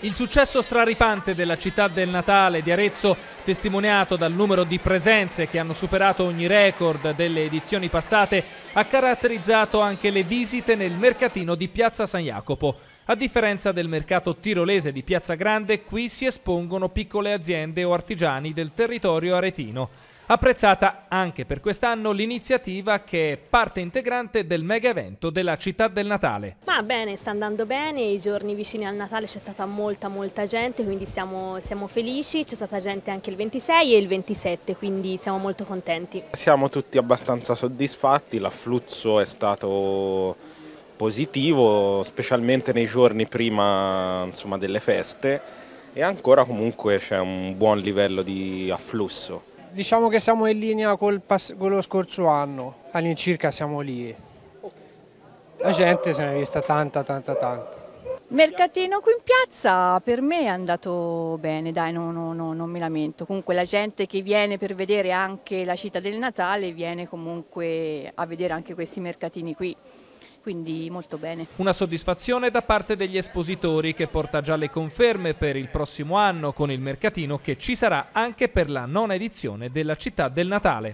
Il successo straripante della città del Natale di Arezzo, testimoniato dal numero di presenze che hanno superato ogni record delle edizioni passate, ha caratterizzato anche le visite nel mercatino di Piazza San Jacopo. A differenza del mercato tirolese di Piazza Grande, qui si espongono piccole aziende o artigiani del territorio aretino. Apprezzata anche per quest'anno l'iniziativa che è parte integrante del mega evento della città del Natale. Ma bene, sta andando bene, i giorni vicini al Natale c'è stata molta molta gente, quindi siamo, siamo felici, c'è stata gente anche il 26 e il 27, quindi siamo molto contenti. Siamo tutti abbastanza soddisfatti, l'afflusso è stato positivo, specialmente nei giorni prima insomma, delle feste e ancora comunque c'è un buon livello di afflusso. Diciamo che siamo in linea con lo scorso anno, all'incirca siamo lì. La gente se ne è vista tanta, tanta, tanta. Il Mercatino qui in piazza per me è andato bene, dai, no, no, no, non mi lamento. Comunque la gente che viene per vedere anche la città del Natale viene comunque a vedere anche questi mercatini qui quindi molto bene. Una soddisfazione da parte degli espositori che porta già le conferme per il prossimo anno con il mercatino che ci sarà anche per la nona edizione della città del Natale.